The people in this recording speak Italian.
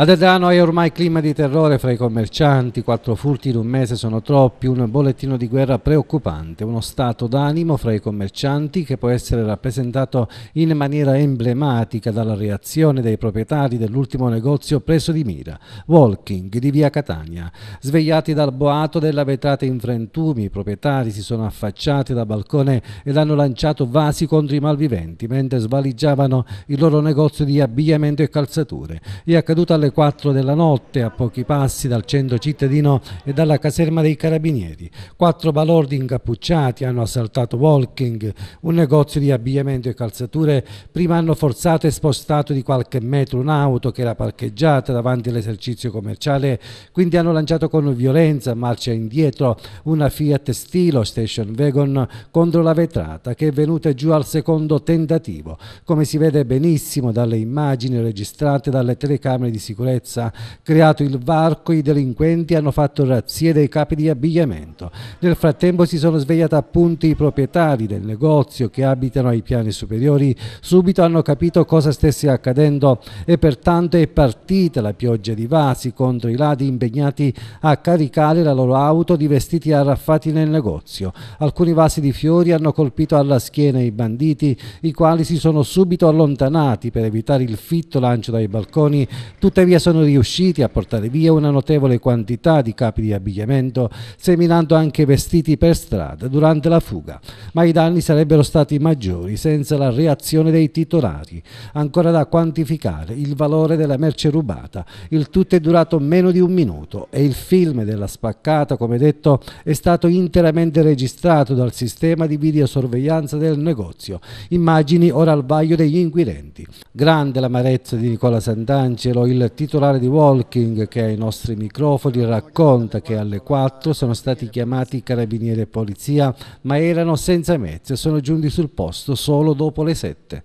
Ad Adano è ormai clima di terrore fra i commercianti, quattro furti in un mese sono troppi, un bollettino di guerra preoccupante, uno stato d'animo fra i commercianti che può essere rappresentato in maniera emblematica dalla reazione dei proprietari dell'ultimo negozio preso di mira, Walking di via Catania. Svegliati dal boato della vetrata in frentumi, i proprietari si sono affacciati da balcone ed hanno lanciato vasi contro i malviventi mentre svaligiavano il loro negozio di abbigliamento e calzature. È accaduto alle ore 4 della notte a pochi passi dal centro cittadino e dalla caserma dei carabinieri. Quattro balordi incappucciati hanno assaltato Walking, un negozio di abbigliamento e calzature, prima hanno forzato e spostato di qualche metro un'auto che era parcheggiata davanti all'esercizio commerciale, quindi hanno lanciato con violenza, marcia indietro, una Fiat Stilo Station Wagon contro la vetrata che è venuta giù al secondo tentativo, come si vede benissimo dalle immagini registrate dalle telecamere di sicurezza sicurezza, creato il varco, i delinquenti hanno fatto razzie dei capi di abbigliamento. Nel frattempo si sono svegliati appunto i proprietari del negozio che abitano ai piani superiori, subito hanno capito cosa stesse accadendo e pertanto è partita la pioggia di vasi contro i ladri impegnati a caricare la loro auto di vestiti arraffati nel negozio. Alcuni vasi di fiori hanno colpito alla schiena i banditi, i quali si sono subito allontanati per evitare il fitto lancio dai balconi. Tutte tuttavia sono riusciti a portare via una notevole quantità di capi di abbigliamento, seminando anche vestiti per strada durante la fuga, ma i danni sarebbero stati maggiori senza la reazione dei titolari. Ancora da quantificare il valore della merce rubata, il tutto è durato meno di un minuto e il film della spaccata, come detto, è stato interamente registrato dal sistema di videosorveglianza del negozio, immagini ora al vaglio degli inquirenti. Grande l'amarezza di Nicola Sant'Angelo, il il titolare di Walking, che ai nostri microfoni racconta che alle 4 sono stati chiamati carabinieri e polizia, ma erano senza mezzi e sono giunti sul posto solo dopo le 7.